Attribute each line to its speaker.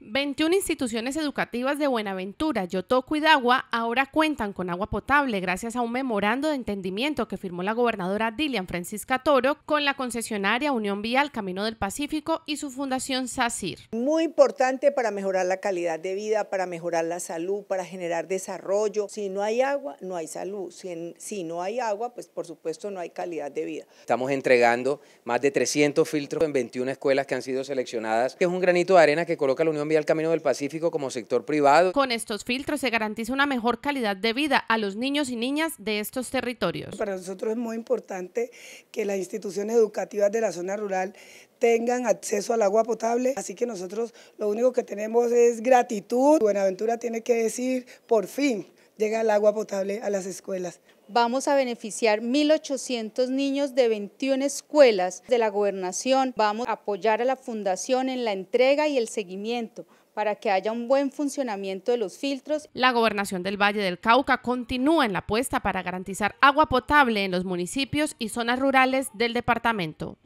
Speaker 1: 21 instituciones educativas de Buenaventura, Yotoco y Dagua ahora cuentan con agua potable gracias a un memorando de entendimiento que firmó la gobernadora Dilian Francisca Toro con la concesionaria Unión Vial Camino del Pacífico y su fundación SACIR.
Speaker 2: Muy importante para mejorar la calidad de vida, para mejorar la salud, para generar desarrollo. Si no hay agua, no hay salud. Si, no hay agua, pues por supuesto no hay calidad de vida.
Speaker 3: Estamos entregando más de 300 filtros en 21 escuelas que han sido seleccionadas, que es un granito de arena que coloca la Unión el Camino del Pacífico como sector privado.
Speaker 1: Con estos filtros se garantiza una mejor calidad de vida a los niños y niñas de estos territorios.
Speaker 3: Para
Speaker 4: nosotros es muy importante que las instituciones educativas de la zona rural tengan acceso al agua potable, así que nosotros lo único que tenemos es gratitud. Buenaventura tiene que decir, por fin, llega el agua potable a las escuelas.
Speaker 5: Vamos a beneficiar 1.800 niños de 21 escuelas de la gobernación. Vamos a apoyar a la fundación en la entrega y el seguimiento para que haya un buen funcionamiento de los filtros.
Speaker 1: La gobernación del Valle del Cauca continúa en la apuesta para garantizar agua potable en los municipios y zonas rurales del departamento.